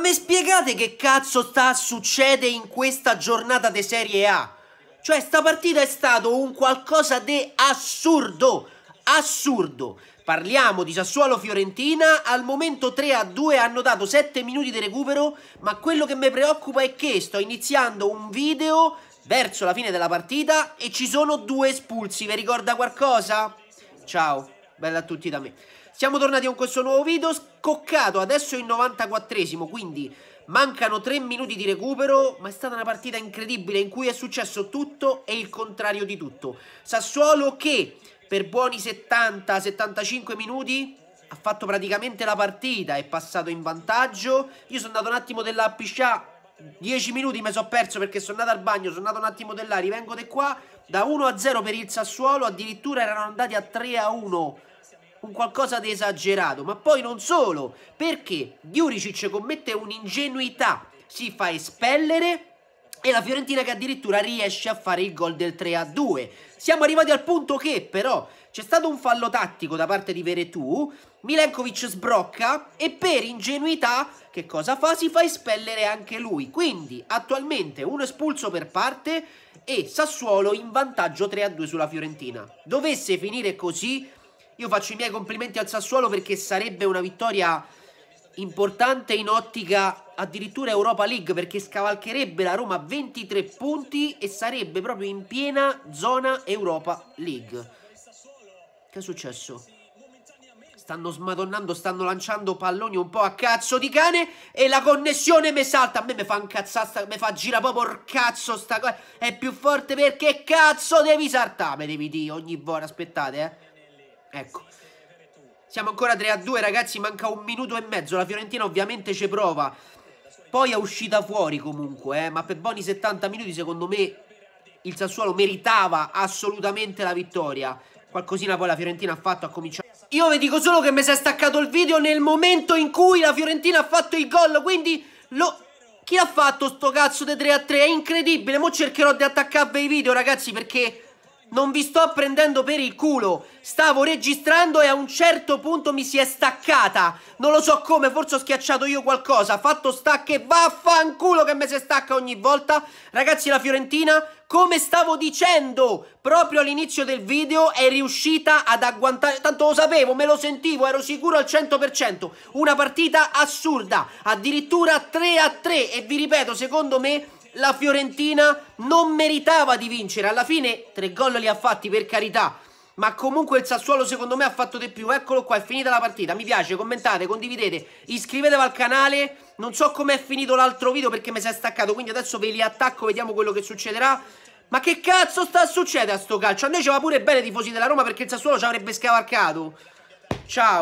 Ma mi spiegate che cazzo sta succedendo in questa giornata di Serie A? Cioè, sta partita è stato un qualcosa di assurdo, assurdo. Parliamo di Sassuolo-Fiorentina, al momento 3 a 2 hanno dato 7 minuti di recupero, ma quello che mi preoccupa è che sto iniziando un video verso la fine della partita e ci sono due espulsi, vi ricorda qualcosa? Ciao, bella a tutti da me. Siamo tornati con questo nuovo video, scoccato adesso il 94esimo, quindi mancano 3 minuti di recupero, ma è stata una partita incredibile in cui è successo tutto e il contrario di tutto. Sassuolo che per buoni 70-75 minuti ha fatto praticamente la partita, è passato in vantaggio, io sono andato un attimo della piscià 10 minuti mi sono perso perché sono andato al bagno, sono andato un attimo dell'aria, vengo rivengo di qua, da 1 a 0 per il Sassuolo, addirittura erano andati a 3 a 1 un qualcosa di esagerato, ma poi non solo, perché Juricic commette un'ingenuità, si fa espellere e la Fiorentina che addirittura riesce a fare il gol del 3 a 2. Siamo arrivati al punto che però c'è stato un fallo tattico da parte di Veretù, Milenkovic sbrocca e per ingenuità che cosa fa? Si fa espellere anche lui. Quindi attualmente uno espulso per parte e Sassuolo in vantaggio 3 a 2 sulla Fiorentina. Dovesse finire così io faccio i miei complimenti al Sassuolo perché sarebbe una vittoria importante in ottica addirittura Europa League perché scavalcherebbe la Roma 23 punti e sarebbe proprio in piena zona Europa League. Che è successo? Stanno smadonnando, stanno lanciando palloni un po' a cazzo di cane e la connessione mi salta. A me mi fa incazzare, mi fa girare proprio il cazzo sta cosa. È più forte perché cazzo devi saltare, devi dire ogni volta, aspettate eh. Ecco. Siamo ancora 3 a 2, ragazzi. Manca un minuto e mezzo. La Fiorentina ovviamente ci prova. Poi è uscita fuori comunque, eh, ma per buoni 70 minuti secondo me il Sassuolo meritava assolutamente la vittoria. Qualcosina poi la Fiorentina ha fatto a cominciare. Io vi dico solo che mi si è staccato il video nel momento in cui la Fiorentina ha fatto il gol, quindi lo... Chi ha fatto sto cazzo di 3 a 3? È incredibile, mo cercherò di attaccarvi i video ragazzi perché non vi sto prendendo per il culo. Stavo registrando e a un certo punto mi si è staccata. Non lo so come, forse ho schiacciato io qualcosa. Fatto sta che vaffanculo che mi si stacca ogni volta. Ragazzi, la Fiorentina, come stavo dicendo, proprio all'inizio del video è riuscita ad agguantare. Tanto lo sapevo, me lo sentivo, ero sicuro al 100%. Una partita assurda, addirittura 3 a 3. E vi ripeto, secondo me la Fiorentina non meritava di vincere. Alla fine tre gol li ha fatti per carità, ma comunque il Sassuolo secondo me ha fatto di più. Eccolo qua, è finita la partita. Mi piace, commentate, condividete, iscrivetevi al canale. Non so com'è finito l'altro video perché mi si è staccato, quindi adesso ve li attacco, vediamo quello che succederà. Ma che cazzo sta succedendo a sto calcio? A noi ci va pure bene i tifosi della Roma perché il Sassuolo ci avrebbe scavalcato. Ciao.